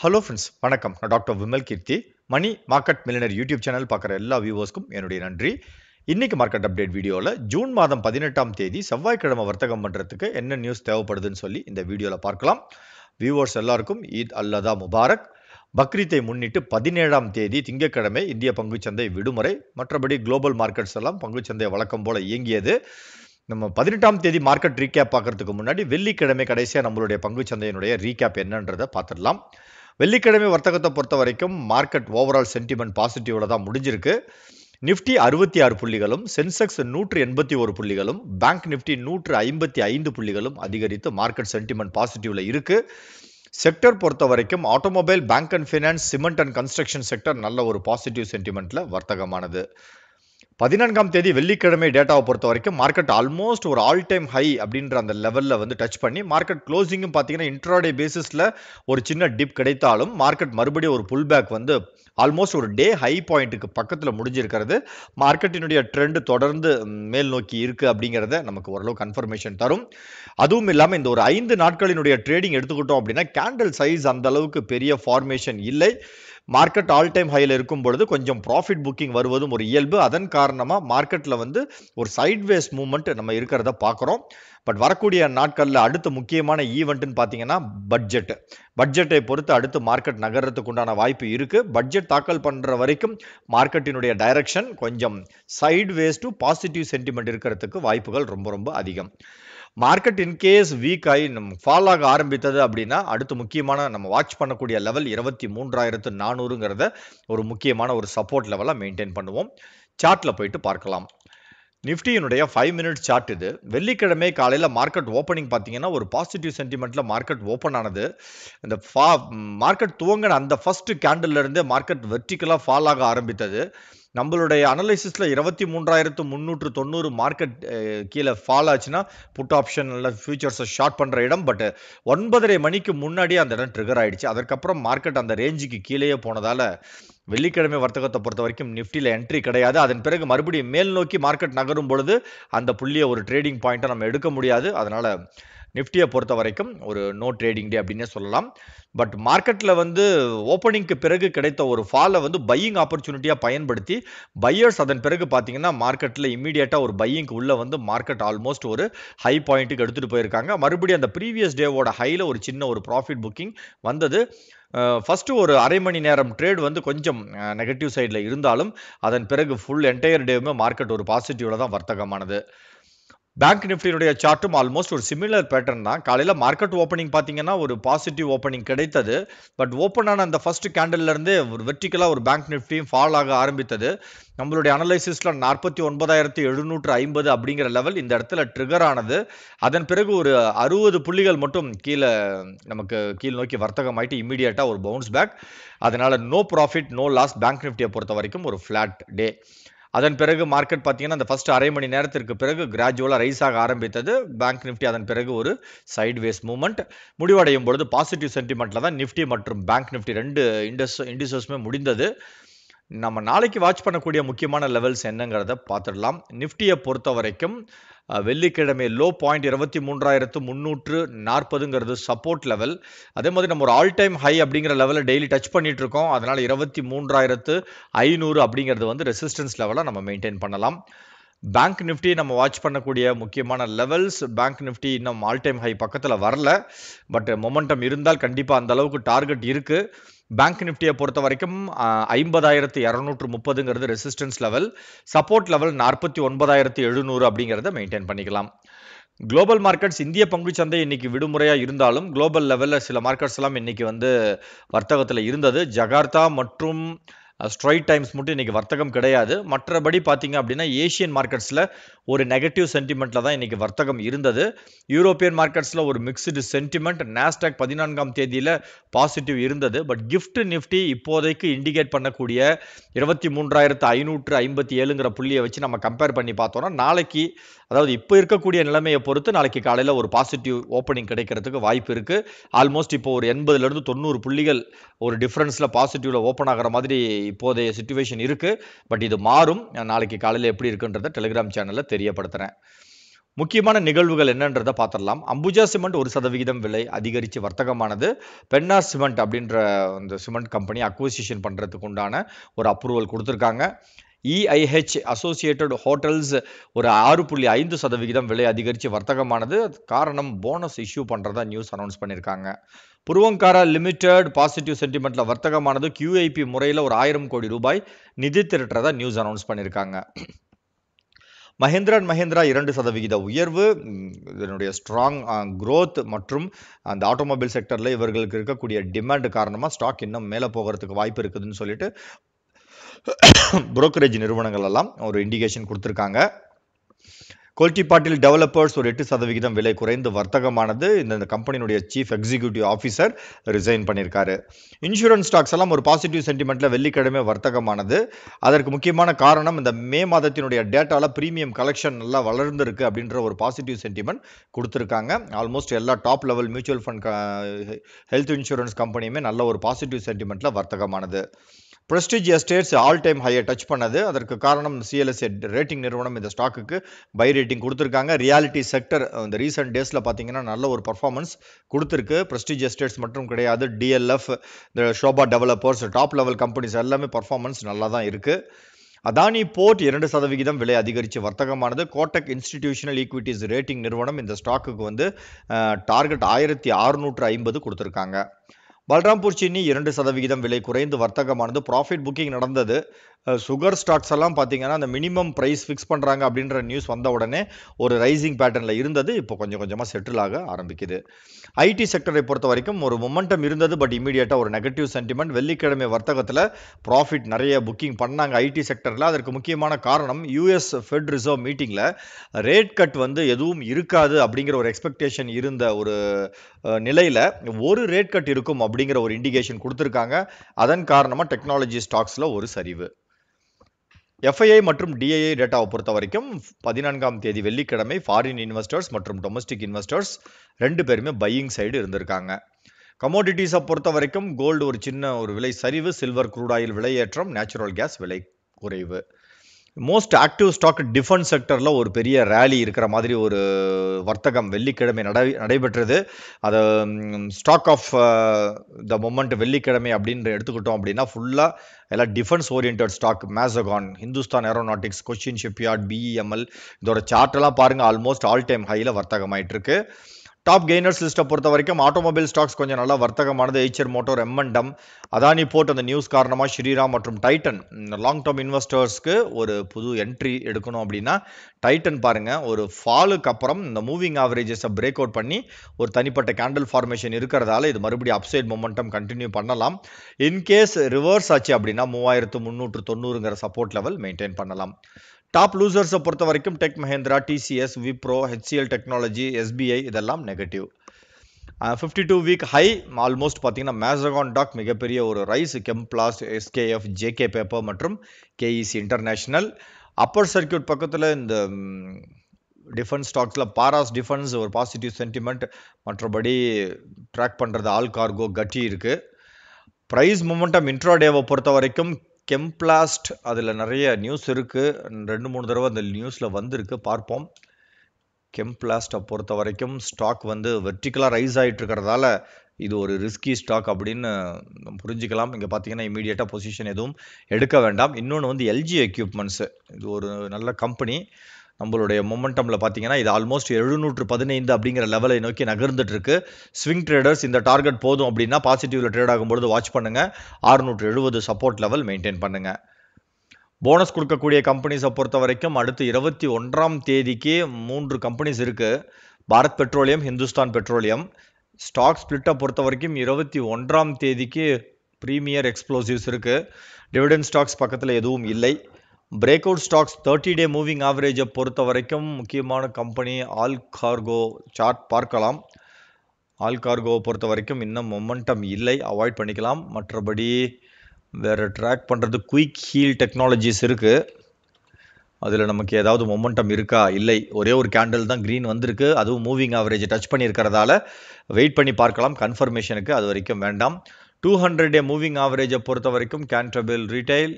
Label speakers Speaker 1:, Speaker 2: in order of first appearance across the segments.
Speaker 1: hello friends வணக்கம் நான் doctor Vimal Keerthi Mani market millionaire YouTube channel பார்க்குற எல்லா வியூவர்ஸ்க்கும் என்னுடைய நன்றி இன்றைக்கு மார்க்கெட் அப்டேட் வீடியோவில் ஜூன் மாதம் பதினெட்டாம் தேதி செவ்வாய்க்கிழமை வர்த்தகம் பண்ணுறதுக்கு என்ன நியூஸ் தேவைப்படுதுன்னு சொல்லி இந்த வீடியோவில் பார்க்கலாம் வியூவர்ஸ் எல்லாருக்கும் ஈத் அல்லதா முபாரக் பக்ரீத்தை முன்னிட்டு பதினேழாம் தேதி திங்கக்கிழமை இந்திய பங்குச்சந்தை விடுமுறை மற்றபடி குளோபல் மார்க்கெட்ஸ் எல்லாம் பங்குச்சந்தை வழக்கம் போல் இயங்கியது நம்ம பதினெட்டாம் தேதி மார்க்கெட் ரீகேப் பார்க்கறதுக்கு முன்னாடி வெள்ளிக்கிழமை கடைசியாக நம்மளுடைய பங்குச்சந்தையினுடைய ரீகேப் என்னன்றதை பார்த்துடலாம் வெள்ளிக்கிழமை வர்த்தகத்தை பொறுத்த வரைக்கும் மார்க்கெட் ஓவரால் சென்டிமெண்ட் பாசிட்டிவில் தான் முடிஞ்சிருக்கு நிஃப்டி அறுபத்தி ஆறு புள்ளிகளும் சென்செக்ஸ் நூற்று எண்பத்தி ஒரு புள்ளிகளும் பேங்க் நிஃப்டி நூற்று ஐம்பத்தி ஐந்து புள்ளிகளும் அதிகரித்து மார்க்கெட் சென்டிமெண்ட் பாசிட்டிவில் இருக்குது செக்டர் பொறுத்த வரைக்கும் automobile bank and finance cement and construction sector நல்ல ஒரு பாசிட்டிவ் சென்டிமெண்ட்டில் வர்த்தகமானது பதினான்காம் தேதி வெள்ளிக்கிழமை டேட்டாவை பொறுத்த வரைக்கும் மார்க்கெட் ஆல்மோஸ்ட் ஒரு ஆல் டைம் ஹை அப்படின்ற அந்த லெவலில் வந்து டச் பண்ணி மார்க்கெட் க்ளோசிங்கும் பார்த்தீங்கன்னா இன்ட்ராடே பேசிஸில் ஒரு சின்ன டிப் கிடைத்தாலும் மார்க்கெட் மறுபடியும் ஒரு புல் பேக் வந்து ஆல்மோஸ்ட் ஒரு டே ஹை பாயிண்ட்டுக்கு பக்கத்தில் முடிஞ்சிருக்கிறது மார்க்கெட்டினுடைய ட்ரெண்டு தொடர்ந்து மேல் நோக்கி இருக்குது அப்படிங்கிறத நமக்கு ஓரளவு கன்ஃபர்மேஷன் தரும் அதுவும் இல்லாமல் இந்த ஒரு ஐந்து நாட்களினுடைய ட்ரேடிங் எடுத்துக்கிட்டோம் அப்படின்னா கேண்டல் சைஸ் அந்த அளவுக்கு பெரிய ஃபார்மேஷன் இல்லை மார்க்கெட் ஆல் டைம் ஹையில் இருக்கும் பொழுது கொஞ்சம் ப்ராஃபிட் புக்கிங் வருவதும் ஒரு இயல்பு அதன் காரணமாக மார்க்கெட்டில் வந்து ஒரு சைட்வேஸ் மூமெண்ட் நம்ம இருக்கிறத பார்க்குறோம் பட் வரக்கூடிய நாட்களில் அடுத்த முக்கியமான ஈவெண்ட்டுன்னு பார்த்தீங்கன்னா பட்ஜெட்டு பட்ஜெட்டை பொறுத்து அடுத்து மார்க்கெட் நகர்றதுக்கு உண்டான வாய்ப்பு இருக்குது பட்ஜெட் தாக்கல் பண்ணுற வரைக்கும் மார்க்கெட்டினுடைய டைரக்ஷன் கொஞ்சம் சைட்வேஸ் டு பாசிட்டிவ் சென்டிமெண்ட் இருக்கிறதுக்கு வாய்ப்புகள் ரொம்ப ரொம்ப அதிகம் மார்க்கெட் இன்கேஸ் வீக் ஆகி நம்ம ஃபால் ஆக ஆரம்பித்தது அப்படின்னா அடுத்து முக்கியமான நம்ம வாட்ச் பண்ணக்கூடிய லெவல் இருபத்தி மூன்றாயிரத்து நானூறுங்கிறத ஒரு முக்கியமான ஒரு சப்போர்ட் லெவலாக மெயின்டைன் பண்ணுவோம் சார்ட்டில் போயிட்டு பார்க்கலாம் நிஃப்டியினுடைய ஃபைவ் மினிட் சார்ட் இது வெள்ளிக்கிழமை காலையில் மார்க்கெட் ஓப்பனிங் பார்த்தீங்கன்னா ஒரு பாசிட்டிவ் சென்டிமெண்ட்டில் மார்க்கெட் ஓப்பன் ஆனது இந்த ஃபா மார்க்கெட் துவங்கின அந்த ஃபஸ்ட்டு கேண்டில்லேருந்தே மார்க்கெட் வெர்டிக்கலாக ஃபால் ஆக ஆரம்பித்தது நம்மளுடைய அனலைசிஸில் இருபத்தி மூன்றாயிரத்து முந்நூற்று தொண்ணூறு மார்க்கெட் கீழே ஃபால் ஆச்சுன்னா புட் ஆப்ஷன் இல்லை ஃபியூச்சர்ஸை ஷார்ட் பண்ணுற இடம் பட் ஒன்பதரை மணிக்கு முன்னாடியே அந்த இடம் ட்ரிகர் ஆகிடுச்சு அதுக்கப்புறம் மார்க்கெட் அந்த ரேஞ்சுக்கு கீழேயே போனதால் வெள்ளிக்கிழமை வர்த்தகத்தை பொறுத்த வரைக்கும் நிஃப்டியில் என்ட்ரி கிடையாது அதன் பிறகு மறுபடியும் மேல் நோக்கி மார்க்கெட் நகரும் பொழுது அந்த புள்ளியை ஒரு ட்ரேடிங் பாயிண்ட்டை நம்ம எடுக்க முடியாது அதனால் நிஃப்டியை பொறுத்த வரைக்கும் ஒரு நோ ட்ரேடிங் டே அப்படின்னே சொல்லலாம் பட் மார்க்கெட்டில் வந்து ஓப்பனிங்க்கு பிறகு கிடைத்த ஒரு ஃபாலை வந்து பையிங் ஆப்பர்ச்சுனிட்டியாக பயன்படுத்தி பையர்ஸ் அதன் பிறகு பார்த்தீங்கன்னா மார்க்கெட்டில் இமீடியட்டாக ஒரு பையிங்க்கு உள்ளே வந்து மார்க்கெட் ஆல்மோஸ்ட் ஒரு ஹை பாயிண்ட்டுக்கு எடுத்துகிட்டு போயிருக்காங்க மறுபடியும் அந்த ப்ரீவியஸ் டேவோட ஹையில் ஒரு சின்ன ஒரு ப்ராஃபிட் புக்கிங் வந்தது ஃபஸ்ட்டு ஒரு அரை மணி நேரம் ட்ரேட் வந்து கொஞ்சம் நெகட்டிவ் சைடில் இருந்தாலும் அதன் பிறகு ஃபுல் என்டையர் டேவுமே மார்க்கெட் ஒரு பாசிட்டிவில் தான் வர்த்தகமானது பேங்க் நிஃப்டியினுடைய சார்ட்டும் ஆல்மோஸ்ட் ஒரு சிமிலர் பேட்டர்ன் தான் காலையில் மார்க்கெட் ஓப்பனிங் பார்த்தீங்கன்னா ஒரு பாசிட்டிவ் ஓப்பனிங் கிடைத்தது பட் ஓப்பன் ஆன அந்த ஃபர்ஸ்ட் கேண்டல்லேருந்து ஒரு வெர்டிக்கலாக ஒரு பேங்க் நிஃப்டியும் ஃபால் ஆக ஆரம்பித்தது நம்மளுடைய அனலைசிஸில் நாற்பத்தி ஒன்பதாயிரத்தி எழுநூற்று ஐம்பது அப்படிங்கிற லெவல் இந்த இடத்துல ட்ரிகர் ஆனது அதன் பிறகு ஒரு அறுபது புள்ளிகள் மட்டும் கீழே நமக்கு கீழ் நோக்கி வர்த்தகம் ஆகிட்டு இமீடியட்டாக ஒரு பவுன்ஸ் பேக் அதனால் no profit no loss bank நிஃப்டியை பொறுத்த வரைக்கும் ஒரு ஃப்ளாட் டே அதன் பிறகு மார்க்கெட் பார்த்தீங்கன்னா அந்த ஃபர்ஸ்ட் அரை மணி நேரத்திற்கு பிறகு கிராஜுவலாக ரைஸ் ஆக ஆரம்பித்தது பேங்க் நிஃப்டி அதன் பிறகு ஒரு சைட்வேஸ் மூமெண்ட் முடிவடையும் பொழுது பாசிட்டிவ் சென்டிமெண்ட்டில் தான் நிஃப்டி மற்றும் பேங்க் நிஃப்டி ரெண்டு இண்டஸ் இண்டிசஸுமே முடிந்தது நம்ம நாளைக்கு வாட்ச் பண்ணக்கூடிய முக்கியமான லெவல்ஸ் என்னங்கிறத பார்த்துடலாம் நிஃப்டியை பொறுத்த வரைக்கும் வெள்ளிக்கிழமை லோ பாயிண்ட் இருபத்தி மூன்றாயிரத்து முந்நூற்று நாற்பதுங்கிறது சப்போர்ட் லெவல் அதே மாதிரி நம்ம ஒரு ஆல் டைம் ஹை அப்படிங்கிற லெவலில் டெய்லி டச் பண்ணிட்டு இருக்கோம் அதனால் இருபத்தி மூன்றாயிரத்து ஐநூறு அப்படிங்கிறது வந்து ரெசிஸ்டன்ஸ் லெவலாக நம்ம மெயின்டைன் பண்ணலாம் பேங்க் நிஃப்டி நம்ம வாட்ச் பண்ணக்கூடிய முக்கியமான லெவல்ஸ் பேங்க் நிஃப்டி இன்னும் ஆல் டைம் ஹை பக்கத்தில் வரல பட் மொமெண்டம் இருந்தால் கண்டிப்பாக அந்த அளவுக்கு டார்கெட் இருக்குது பேங்க் நிஃப்டியை பொறுத்த வரைக்கும் ஐம்பதாயிரத்து இரநூற்று முப்பதுங்கிறது ரெசிஸ்டன்ஸ் லெவல் சப்போர்ட் லெவல் நாற்பத்தி ஒன்பதாயிரத்து எழுநூறு அப்படிங்கிறத மெயின்டைன் பண்ணிக்கலாம் குளோபல் மார்க்கெட்ஸ் இந்திய பங்கு சந்தை இன்னைக்கு விடுமுறையாக இருந்தாலும் குளோபல் லெவலில் சில மார்க்கெட்ஸ் எல்லாம் இன்னைக்கு வந்து வர்த்தகத்தில் இருந்தது ஜகார்த்தா மற்றும் ஸ்ட்ரைட் டைம்ஸ் மட்டும் இன்றைக்கி வர்த்தகம் கிடையாது மற்றபடி பார்த்திங்க அப்படின்னா ஏஷியன் மார்க்கெட்ஸில் ஒரு நெகட்டிவ் சென்டிமெண்ட்டில் தான் இன்றைக்கி வர்த்தகம் இருந்தது யூரோப்பியன் மார்க்கெட்ஸில் ஒரு மிக்சடு சென்டிமெண்ட் நேஸ்டாக் பதினான்காம் தேதியில் பாசிட்டிவ் இருந்தது பட் கிஃப்ட் நிஃப்டி இப்போதைக்கு இண்டிகேட் பண்ணக்கூடிய இருபத்தி மூன்றாயிரத்து ஐநூற்று ஐம்பத்தி ஏழுங்கிற புள்ளியை வச்சு நம்ம கம்பேர் பண்ணி பார்த்தோம்னா நாளைக்கு அதாவது இப்போ இருக்கக்கூடிய நிலைமையை பொறுத்து நாளைக்கு காலையில் ஒரு பாசிட்டிவ் ஓப்பனிங் கிடைக்கிறதுக்கு வாய்ப்பு இருக்குது ஆல்மோஸ்ட் இப்போ ஒரு எண்பதுலேருந்து தொண்ணூறு புள்ளிகள் ஒரு டிஃப்ரென்ஸில் பாசிட்டிவில் ஓப்பன் ஆகிற மாதிரி இப்போதைய சுச்சுவேஷன் இருக்குது பட் இது மாறும் நாளைக்கு காலையில் எப்படி இருக்குன்றதை டெலிகிராம் சேனலில் தெரியப்படுத்துகிறேன் முக்கியமான நிகழ்வுகள் என்னன்றதை பார்த்துடலாம் அம்புஜா சிமெண்ட் ஒரு சதவிகிதம் விலை அதிகரித்து வர்த்தகமானது பென்னா சிமெண்ட் அப்படின்ற அந்த சிமெண்ட் கம்பெனி அக்வசிஷன் பண்ணுறதுக்கு உண்டான ஒரு அப்ரூவல் கொடுத்துருக்காங்க இஐஹெச் அசோசியேட்டட் ஹோட்டல்ஸ் ஒரு ஆறு புள்ளி ஐந்து சதவிகிதம் விலை அதிகரித்து வர்த்தகமானது காரணம் போனஸ் இஷ்யூ பண்ணுறதா நியூஸ் அனௌன்ஸ் பண்ணியிருக்காங்க புருவங்காரா லிமிடெட் பாசிட்டிவ் சென்டிமெண்ட்ல வர்த்தகமானது கியூஐபி முறையில் ஒரு ஆயிரம் கோடி ரூபாய் நிதி திரட்டுறதா நியூஸ் அனௌன்ஸ் பண்ணியிருக்காங்க மஹேந்திரா அண்ட் மஹேந்திரா இரண்டு சதவிகித உயர்வு இதனுடைய ஸ்ட்ராங் க்ரோத் மற்றும் அந்த ஆட்டோமொபைல் செக்டரில் இவர்களுக்கு இருக்கக்கூடிய டிமாண்ட் காரணமாக ஸ்டாக் இன்னும் மேலே போகிறதுக்கு வாய்ப்பு இருக்குதுன்னு சொல்லிட்டு புரோக்கரேஜ் நிறுவனங்கள் எல்லாம் ஒரு இண்டிகேஷன் கொடுத்துருக்காங்க பாட்டில் டெவலப்பர்ஸ் ஒரு எட்டு சதவிகிதம் விலை குறைந்து வர்த்தகமானது இந்த கம்பெனியினுடைய சீஃப் எக்ஸிக்யூட்டிவ் ஆஃபீஸர் ரிசைன் பண்ணியிருக்காரு இன்சூரன்ஸ் ஸ்டாக்ஸ் எல்லாம் ஒரு பாசிட்டிவ் சென்டிமெண்ட்டில் வெள்ளிக்கிழமை வர்த்தகமானது அதற்கு முக்கியமான காரணம் இந்த மே மாதத்தினுடைய டேட்டாவில் ப்ரீமியம் கலெக்ஷன் நல்லா வளர்ந்துருக்கு அப்படின்ற ஒரு பாசிட்டிவ் சென்டிமெண்ட் கொடுத்துருக்காங்க ஆல்மோஸ்ட் எல்லா top level mutual fund health insurance கம்பெனியுமே நல்ல ஒரு பாசிட்டிவ் சென்டிமெண்ட்டில் வர்த்தகமானது பிரஸ்டிஜ் எஸ்டேட்ஸ் ஆல் டைம் ஹையை டச் பண்ணது அதற்கு காரணம் சிஎல்எஸ்ஏ ரேட்டிங் நிறுவனம் இந்த ஸ்டாக்குக்கு பை ரேட்டிங் கொடுத்துருக்காங்க ரியாலிட்டி செக்டர் இந்த ரீசென்ட் டேஸில் பார்த்தீங்கன்னா நல்ல ஒரு பர்ஃபார்மன்ஸ் கொடுத்துருக்கு பிரஸ்டிஜ் எஸ்டேட்ஸ் மட்டும் கிடையாது டிஎல்எஃப் இந்த Sobha developers top level companies எல்லாமே பர்ஃபார்மன்ஸ் நல்லா தான் இருக்குது அதானி போர்ட் இரண்டு சதவிகிதம் விலை அதிகரித்து வர்த்தகமானது கோட்டக் இன்ஸ்டிடியூஷனல் ஈக்விட்டிஸ் ரேட்டிங் நிறுவனம் இந்த ஸ்டாக்குக்கு வந்து டார்கெட் ஆயிரத்தி ஆறுநூற்று ஐம்பது கொடுத்துருக்காங்க பல்ராம்பூர் சீனி இரண்டு சதவிகிதம் விலை குறைந்து வர்த்தகமானது ப்ராஃபிட் புக்கிங் நடந்தது சுகர் ஸ்டாக்ஸ் எல்லாம் பார்த்தீங்கன்னா அந்த மினிமம் ப்ரைஸ் ஃபிக்ஸ் பண்ணுறாங்க அப்படின்ற நியூஸ் வந்த உடனே ஒரு ரைசிங் பேட்டர்னில் இருந்தது இப்போ கொஞ்சம் கொஞ்சமாக செட்டில் ஆக ஆரம்பிக்குது ஐடி செக்டரை பொறுத்த வரைக்கும் ஒரு மொமெண்டம் இருந்தது பட் இமீடியட்டாக ஒரு நெகட்டிவ் சென்டிமெண்ட் வெள்ளிக்கிழமை வர்த்தகத்தில் ப்ராஃபிட் நிறைய புக்கிங் பண்ணாங்க ஐடி செக்டரில் அதற்கு முக்கியமான காரணம் யூஎஸ் ஃபெட் ரிசர்வ் மீட்டிங்கில் ரேட் கட் வந்து எதுவும் இருக்காது அப்படிங்கிற ஒரு எக்ஸ்பெக்டேஷன் இருந்த ஒரு நிலையில் ஒரு ரேட் கட் இருக்கும் அப்படி அப்படிங்கிற ஒரு இண்டிகேஷன் கொடுத்துருக்காங்க அதன் காரணமாக டெக்னாலஜி ஸ்டாக்ஸில் ஒரு சரிவு எஃப்ஐஐ மற்றும் டிஐஐ டேட்டாவை பொறுத்த வரைக்கும் பதினான்காம் தேதி வெள்ளிக்கிழமை ஃபாரின் இன்வெஸ்டர்ஸ் மற்றும் டொமஸ்டிக் இன்வெஸ்டர்ஸ் ரெண்டு பேருமே பையிங் சைடு இருந்திருக்காங்க கமோடிட்டிஸை பொறுத்த வரைக்கும் கோல்டு ஒரு சின்ன ஒரு விலை சரிவு சில்வர் குரூடாயில் விலையேற்றம் நேச்சுரல் கேஸ் விலை குறைவு மோஸ்ட் ஆக்டிவ் ஸ்டாக் டிஃபென்ஸ் செக்டரில் ஒரு பெரிய ரேலி இருக்கிற மாதிரி ஒரு வர்த்தகம் வெள்ளிக்கிழமை நடை நடைபெற்றது அதை ஸ்டாக் ஆஃப் த மொமெண்ட் வெள்ளிக்கிழமை அப்படின்னு எடுத்துக்கிட்டோம் அப்படின்னா ஃபுல்லாக e எல்லாம் defence orient stock Mazagon Hindustan aeronautics Cochin shipyard BEML இதோட சார்ட்டெல்லாம் பாருங்கள் ஆல்மோஸ்ட் ஆல் டைம் ஹையில் வர்த்தகம் ஆகிட்டுருக்கு டாப் கெய்னர்ஸ் லிஸ்ட்டை பொறுத்த வரைக்கும் ஆட்டோமொபைல் ஸ்டாக்ஸ் கொஞ்சம் நல்லா வர்த்தகமானது எய்ச்சர் மோட்டோர் எம்என்டம் அதானி போட்டு அந்த நியூஸ் காரணமாக ஸ்ரீராம் மற்றும் டைட்டன் லாங் டேர்ம் இன்வெஸ்டர்ஸ்க்கு ஒரு புது என்ட்ரி எடுக்கணும் அப்படின்னா டைட்டன் பாருங்கள் ஒரு ஃபாலுக்கு அப்புறம் இந்த மூவிங் ஆவரேஜஸை பிரேக் அவுட் பண்ணி ஒரு தனிப்பட்ட கேண்டில் ஃபார்மேஷன் இருக்கிறதால இது மறுபடியும் அப்சைட் மொமெண்டம் கண்டினியூ பண்ணலாம் இன்கேஸ் ரிவர்ஸ் ஆச்சு அப்படின்னா மூவாயிரத்து முந்நூற்று தொண்ணூறுங்கிற சப்போர்ட் லெவல் மெயின்டைன் பண்ணலாம் டாப் லூசர்ஸை பொறுத்த வரைக்கும் tech Mahindra TCS Wipro HCL technology SBI இதெல்லாம் negative fifty two week high almost பார்த்தீங்கன்னா மேசகான் டாக் மிகப்பெரிய ஒரு rise Chemplast SKF JK paper மற்றும் கேஇசி இன்டர்நேஷ்னல் அப்பர் சர்க்கியூட் பக்கத்தில் இந்த டிஃபென்ஸ் ஸ்டாக்ஸில் பாராஸ் டிஃபென்ஸ் ஒரு பாசிட்டிவ் சென்டிமெண்ட் மற்றபடி ட்ராக் பண்ணுறது ஆல் கார்கோ கட்டி இருக்குது ப்ரைஸ் மொமெண்டம் இன்ட்ராடேவை பொறுத்த வரைக்கும் கெம்ப்ளாஸ்ட் அதில் நிறைய நியூஸ் இருக்குது ரெண்டு மூணு தடவை அந்த நியூஸில் வந்திருக்கு பார்ப்போம் கெம்ப்ளாஸ்ட்டை பொறுத்த வரைக்கும் ஸ்டாக் வந்து வெர்டிக்கலாக ரைஸ் ஆகிட்டு இருக்கிறதால இது ஒரு ரிஸ்கி ஸ்டாக் அப்படின்னு புரிஞ்சுக்கலாம் இங்கே பார்த்தீங்கன்னா இமீடியட்டாக பொசிஷன் எதுவும் எடுக்க வேண்டாம் இன்னொன்று வந்து எல்ஜி எக்யூப்மெண்ட்ஸு இது ஒரு நல்ல கம்பெனி நம்மளுடைய மொமெண்டமில் பார்த்தீங்கன்னா இது ஆல்மோஸ்ட் எழுநூற்று பதினைந்து அப்படிங்கிற லெவலை நோக்கி நகர்ந்துட்டுருக்கு ஸ்விங் ட்ரேடர்ஸ் இந்த டார்கெட் போதும் அப்படின்னா பாசிட்டிவில் ட்ரேட் ஆகும்பொழுது வாட்ச் பண்ணுங்கள் ஆறுநூற்று எழுபது சப்போர்ட் லெவல் மெயின்டைன் பண்ணுங்கள் போனஸ் கொடுக்கக்கூடிய கம்பெனிஸை பொறுத்த வரைக்கும் அடுத்து இருபத்தி ஒன்றாம் தேதிக்கு மூன்று கம்பெனிஸ் இருக்குது Bharat petroleum Hindustan petroleum stock ஸ்பிளிட்டை பொறுத்த வரைக்கும் இருபத்தி ஒன்றாம் தேதிக்கு ப்ரீமியர் எக்ஸ்ப்ளோசிவ்ஸ் இருக்குது டிவிடன் ஸ்டாக்ஸ் பக்கத்தில் எதுவும் இல்லை break out stocks thirty day moving ஆவரேஜை பொறுத்த வரைக்கும் முக்கியமான கம்பெனி ஆல் கார்கோ சார்ட் பார்க்கலாம் ஆல் கார்கோவை பொறுத்த வரைக்கும் இன்னும் மொமெண்டம் இல்லை அவாய்ட் பண்ணிக்கலாம் மற்றபடி வேறு ட்ராக் பண்ணுறது குயிக் ஹீல் டெக்னாலஜிஸ் இருக்குது அதில் நமக்கு ஏதாவது மொமெண்டம் இருக்கா இல்லை ஒரே ஒரு கேண்டில் தான் க்ரீன் வந்திருக்கு அதுவும் மூவிங் ஆவரேஜ் டச் பண்ணியிருக்கிறதால வெயிட் பண்ணி பார்க்கலாம் கன்ஃபர்மேஷனுக்கு அது வரைக்கும் வேண்டாம் டூ ஹண்ட்ரட் டே மூவிங் ஆவரேஜை பொறுத்த வரைக்கும் கேன்டபிள் ரீட்டைல்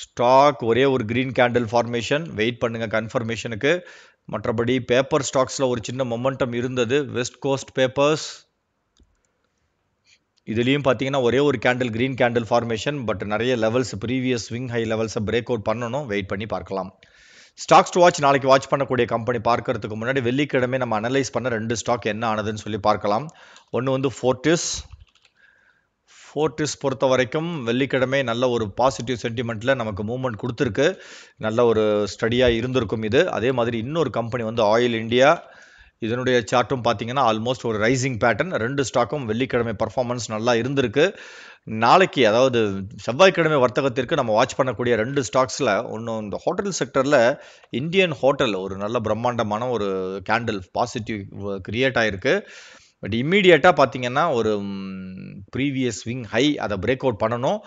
Speaker 1: ஸ்டாக் ஒரே ஒரு க்ரீன் கேண்டில் ஃபார்மேஷன் வெயிட் பண்ணுங்கள் கன்ஃபர்மேஷனுக்கு மற்றபடி பேப்பர் ஸ்டாக்ஸில் ஒரு சின்ன மொமெண்டம் இருந்தது வெஸ்ட் கோஸ்ட் பேப்பர்ஸ் இதுலேயும் பார்த்தீங்கன்னா ஒரே ஒரு candle green candle formation but நிறைய லெவல்ஸ் ப்ரீவியஸ் ஸ்விங் ஹை லெவல்ஸை பிரேக் அவுட் பண்ணணும் வெயிட் பண்ணி பார்க்கலாம் ஸ்டாக்ஸ் டு வாட்ச் நாளைக்கு வாட்ச் பண்ணக்கூடிய கம்பெனி பார்க்கறதுக்கு முன்னாடி வெள்ளிக்கிழமை நம்ம அனலைஸ் பண்ண ரெண்டு ஸ்டாக் என்ன ஆனதுன்னு சொல்லி பார்க்கலாம் ஒன்று வந்து ஃபோர்டிஸ் ஃபோர்டிஸ் பொறுத்த வரைக்கும் வெள்ளிக்கிழமை நல்ல ஒரு பாசிட்டிவ் சென்டிமெண்ட்டில் நமக்கு மூமெண்ட் கொடுத்துருக்கு நல்ல ஒரு ஸ்டடியாக இருந்திருக்கும் இது அதே மாதிரி இன்னொரு கம்பெனி வந்து ஆயில் இந்தியா இதனுடைய சார்ட்டும் பார்த்தீங்கன்னா ஆல்மோஸ்ட் ஒரு ரைசிங் பேட்டர்ன் ரெண்டு ஸ்டாக்கும் வெள்ளிக்கிழமை பர்ஃபார்மன்ஸ் நல்லா இருந்திருக்கு நாளைக்கு அதாவது செவ்வாய்க்கிழமை வர்த்தகத்திற்கு நம்ம வாட்ச் பண்ணக்கூடிய ரெண்டு ஸ்டாக்ஸில் ஒன்று இந்த ஹோட்டல் செக்டரில் இந்தியன் ஹோட்டல் ஒரு நல்ல பிரம்மாண்டமான ஒரு கேண்டில் பாசிட்டிவ் கிரியேட் ஆகிருக்கு பட் இம்மீடியட்டாக பார்த்தீங்கன்னா ஒரு ப்ரீவியஸ் விங் ஹை அதை பிரேக் அவுட் பண்ணணும்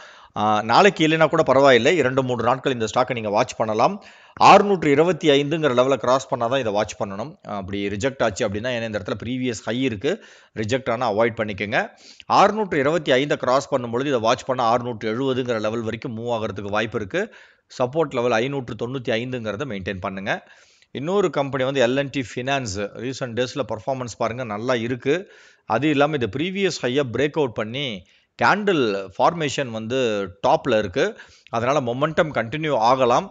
Speaker 1: நாளைக்கு இல்லைனா கூட பரவாயில்லை இரண்டு மூன்று நாட்கள் இந்த ஸ்டாக்கை நீங்கள் வாட்ச் பண்ணலாம் ஆறுநூற்று இருபத்தி ஐந்துங்கிற லெவலில் கிராஸ் பண்ணால் தான் இதை வாட்ச் பண்ணணும் அப்படி ரிஜெக்ட் ஆச்சு அப்படின்னா ஏன்னா இந்த இடத்துல ப்ரீவியஸ் ஹை இருக்குது ரிஜெக்ட் ஆனால் அவாய்ட் பண்ணிக்கோங்க ஆறுநூற்று இருபத்தி ஐந்தை கிராஸ் பண்ணும்பொழுது இதை வாட்ச் பண்ணால் ஆறுநூற்று எழுபதுங்கிற லெவல் வரைக்கும் மூவ் ஆகிறதுக்கு வாய்ப்பு இருக்குது சப்போர்ட் லெவல் ஐநூற்று தொண்ணூற்றி ஐந்துங்கிறத மெயின்டைன் பண்ணுங்கள் இன்னொரு கம்பெனி வந்து எல்என்டி ஃபினான்ஸ் ரீசெண்ட் டேஸில் பர்ஃபார்மன்ஸ் பாருங்கள் நல்லா இருக்குது அது இல்லாமல் இந்த ப்ரீவியஸ் ஹையை பிரேக் அவுட் பண்ணி கேண்டில் ஃபார்மேஷன் வந்து டாப்பில் இருக்குது அதனால் மொமெண்டம் கண்டினியூ ஆகலாம்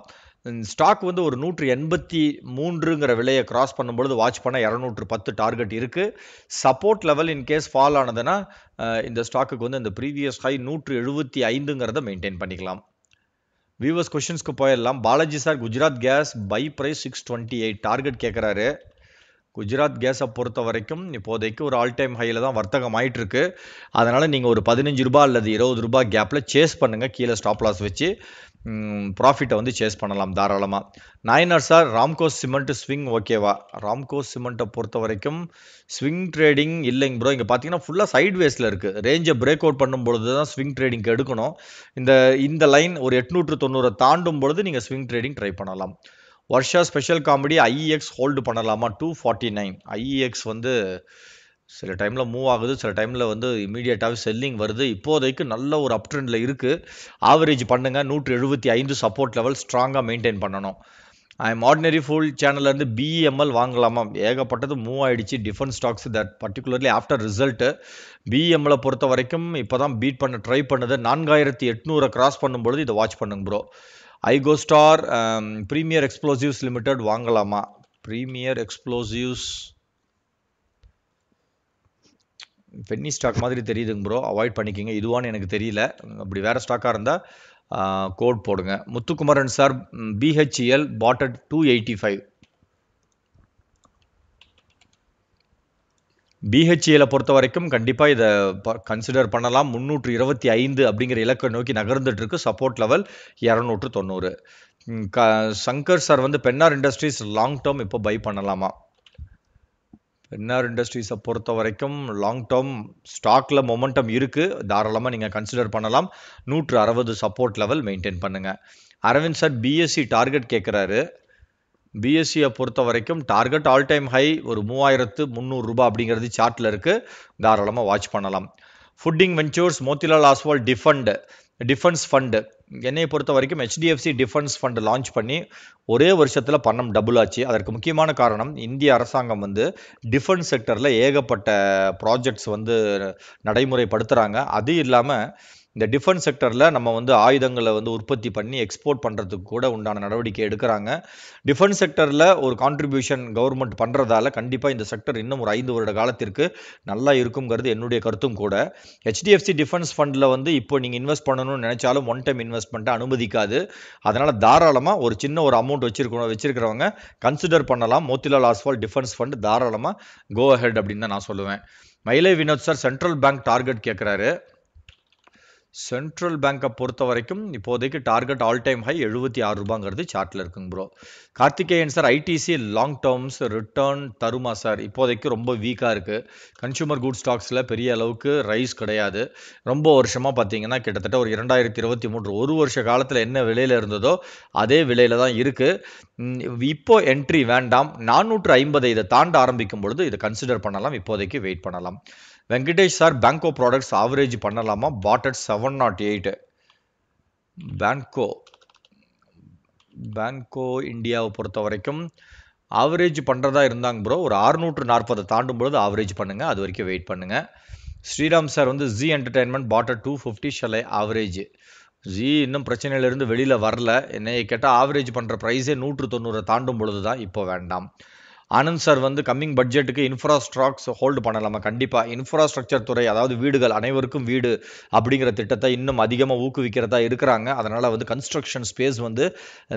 Speaker 1: ஸ்டாக் வந்து ஒரு நூற்று எண்பத்தி மூன்றுங்கிற விலையை கிராஸ் பண்ணும்பொழுது வாட்ச் பண்ணால் இரநூற்று பத்து டார்கெட் இருக்குது support level in case fall ஆனதுன்னா இந்த ஸ்டாக்குக்கு வந்து இந்த ப்ரீவியஸ் ஹை நூற்று எழுபத்தி ஐந்துங்கிறத மெயின்டைன் பண்ணிக்கலாம் வியூவர்ஸ் கொஷின்ஸ்க்கு போயிடலாம் Balaji sir Gujarat gas buy price six twenty eight target கேட்குறாரு குஜராத் கேஸை பொறுத்த வரைக்கும் இப்போதைக்கு ஒரு ஆல் டைம் ஹையில் தான் வர்த்தகம் ஆகிட்டுருக்கு அதனால் நீங்கள் ஒரு பதினஞ்சு ரூபா அல்லது இருபது ரூபா கேப்பில் சேஸ் பண்ணுங்கள் கீழே ஸ்டாப் லாஸ் வச்சு ப்ராஃபிட்டை வந்து சேஸ் பண்ணலாம் தாராளமாக Nainar sir Ramco cement swing ஓகேவா ராம்கோ சிமெண்ட்டை பொறுத்த வரைக்கும் ஸ்விங் ட்ரேடிங் இல்லைங்க ப்ரோ இங்கே பார்த்தீங்கன்னா ஃபுல்லாக வேஸில் இருக்குது ரேஞ்சை பிரேக் அவுட் பண்ணும் பொழுது தான் ஸ்விங் ட்ரேடிங் எடுக்கணும் இந்த இந்த லைன் ஒரு எட்நூற்று தொண்ணூறை தாண்டும் பொழுது நீங்கள் ஸ்விங் ட்ரேடிங் ட்ரை பண்ணலாம் Varsha special comedy IEX hold பண்ணலாமா டூ ஃபார்ட்டி நைன் ஐஇஎக்ஸ் வந்து சில டைமில் மூவ் ஆகுது சில டைமில் வந்து இமீடியட்டாகவே செல்லிங் வருது இப்போதைக்கு நல்ல ஒரு அப் ட்ரெண்டில் இருக்குது ஆவரேஜ் பண்ணுங்கள் நூற்றி எழுபத்தி ஐந்து சப்போர்ட் லெவல் ஸ்ட்ராங்காக மெயின்டைன் பண்ணணும் ஐ எம் ஆர்டினரி ஃபுல் சேனல்லேருந்து பிஇஎம்எல் வாங்கலாமா ஏகப்பட்டது மூவ் ஆகிடுச்சு defence stocks that particularly after result BEML பொறுத்த வரைக்கும் இப்போ தான் பீட் பண்ண ட்ரை பண்ணுது நான்காயிரத்தி எட்நூறை கிராஸ் பண்ணும்பொழுது இதை வாட்ச் பண்ணுங்க ப்ரோ ஐகோ ஸ்டார் ப்ரீமியர் எக்ஸ்ப்ளோசிவ்ஸ் லிமிடெட் வாங்கலாமா ப்ரீமியர் எக்ஸ்ப்ளோசிவ்ஸ் பென்னி ஸ்டாக் மாதிரி தெரியுதுங்க ப்ரோ அவாய்ட் பண்ணிக்கோங்க இதுவான்னு எனக்கு தெரியல அப்படி வேறு ஸ்டாக்காக இருந்தால் கோட் போடுங்க Muthukumaran sir BHEL bought two e eighty five BHEL e பொறுத்த வரைக்கும் கண்டிப்பாக இதை கன்சிடர் பண்ணலாம் முந்நூற்று இருபத்தி ஐந்து அப்படிங்கிற இலக்கை நோக்கி நகர்ந்துட்டு இருக்கு சப்போர்ட் லெவல் இரநூற்று தொண்ணூறு க சங்கர் சார் வந்து பென்னார் இண்டஸ்ட்ரீஸ் லாங் டேர்ம் இப்போ பை பண்ணலாமா என்ஆர் இண்டஸ்ட்ரீஸை பொறுத்த வரைக்கும் லாங் டேர்ம் ஸ்டாக்கில் மொமெண்டம் இருக்குது தாராளமாக நீங்கள் கன்சிடர் பண்ணலாம் நூற்று அறுபது சப்போர்ட் லெவல் மெயின்டைன் பண்ணுங்கள் அரவிந்த் சார் பிஎஸ்சி டார்கெட் கேட்குறாரு பிஎஸ்சியை பொறுத்த வரைக்கும் டார்கெட் ஆல் டைம் ஹை ஒரு மூவாயிரத்து முந்நூறுரூபா அப்படிங்கிறது சார்ட்டில் இருக்குது தாராளமாக வாட்ச் பண்ணலாம் ஃபுட்டிங் வெஞ்சூர்ஸ் மோத்திலால் ஆஸ்வால் டிஃபண்ட் டிஃபென்ஸ் ஃபண்டு என்னை பொறுத்த வரைக்கும் ஹெச்டிஎஃப்சி டிஃபென்ஸ் ஃபண்ட் லான்ச் பண்ணி ஒரே வருஷத்தில் பணம் டபுள் ஆச்சு அதற்கு முக்கியமான காரணம் இந்திய அரசாங்கம் வந்து டிஃபென்ஸ் செக்டரில் ஏகப்பட்ட ப்ராஜெக்ட்ஸ் வந்து நடைமுறைப்படுத்துகிறாங்க அது இல்லாமல் இந்த டிஃபென்ஸ் செக்டரில் நம்ம வந்து ஆயுதங்களை வந்து உற்பத்தி பண்ணி எக்ஸ்போர்ட் பண்ணுறதுக்கு கூட உண்டான நடவடிக்கை எடுக்கிறாங்க டிஃபென்ஸ் செக்டரில் ஒரு கான்ட்ரிபியூஷன் கவர்மெண்ட் பண்ணுறதால கண்டிப்பாக இந்த செக்டர் இன்னும் ஒரு ஐந்து வருட காலத்திற்கு நல்லா இருக்குங்கிறது என்னுடைய கருத்தும் கூட ஹெச்டிஎஃப்சி டிஃபென்ஸ் ஃபண்டில் வந்து இப்போ நீங்கள் இன்வெஸ்ட் பண்ணணும்னு நினச்சாலும் ஒன் டைம் இன்வெஸ்ட்மெண்ட்டை அனுமதிக்காது அதனால் தாராளமாக ஒரு சின்ன ஒரு அமௌண்ட் வச்சிருக்கணும் வச்சிருக்கிறவங்க கன்சிடர் பண்ணலாம் மோத்திலால் ஆஸ்வால் டிஃபென்ஸ் ஃபண்ட் தாராளமாக கோ அஹெட் அப்படின்னு தான் நான் சொல்லுவேன் Mylai Vinod sir Central bank target கேட்குறாரு சென்ட்ரல் பேங்கை பொறுத்த வரைக்கும் இப்போதைக்கு டார்கெட் ஆல் டைம் ஹை எழுபத்தி ஆறு ரூபாங்கிறது சார்ட்டில் இருக்குங்க bro Karthikeyan sir ITC long terms return தருமா சார் இப்போதைக்கு ரொம்ப வீக்காக இருக்குது கன்சூமர் குட் ஸ்டாக்ஸில் பெரிய அளவுக்கு ரைஸ் கிடையாது ரொம்ப வருஷமாக பார்த்தீங்கன்னா கிட்டத்தட்ட ஒரு இரண்டாயிரத்தி இருபத்தி மூன்று ஒரு வருஷ காலத்தில் என்ன விலையில் இருந்ததோ அதே விலையில் தான் இருக்குது இப்போ என்ட்ரி வேண்டாம் நானூற்று ஐம்பதை இதை தாண்ட ஆரம்பிக்கும் பொழுது இதை கன்சிடர் பண்ணலாம் இப்போதைக்கு வெயிட் பண்ணலாம் Venkatesh sir Banco products average பண்ணலாமா bought seven nought eight Banco Banco இந்தியாவை பொறுத்த வரைக்கும் ஆவரேஜ் பண்ணுறதா இருந்தாங்க ப்ரோ ஒரு அறுநூற்று நாற்பதை தாண்டும் பொழுது ஆவரேஜ் பண்ணுங்கள் அது வரைக்கும் வெயிட் பண்ணுங்கள் ஸ்ரீராம் சார் வந்து Zee entertainment bought two fifty shall I average Zee இன்னும் பிரச்சனையிலேருந்து வெளியில் வரல என்னையை கேட்டால் ஆவரேஜ் பண்ணுற ப்ரைஸே நூற்று தொண்ணூறை தாண்டும் பொழுது தான் இப்போ வேண்டாம் ஆனந்த் சார் வந்து கம்மிங் பட்ஜெட்டுக்கு இன்ஃப்ராஸ்ட்ராக்ஸ் ஹோல்டு பண்ணலாமா கண்டிப்பாக இன்ஃப்ராஸ்ட்ரக்சர் துறை அதாவது வீடுகள் அனைவருக்கும் வீடு அப்படிங்கிற திட்டத்தை இன்னும் அதிகமாக ஊக்குவிக்கிறதா இருக்கிறாங்க அதனால் வந்து கன்ஸ்ட்ரக்ஷன் ஸ்பேஸ் வந்து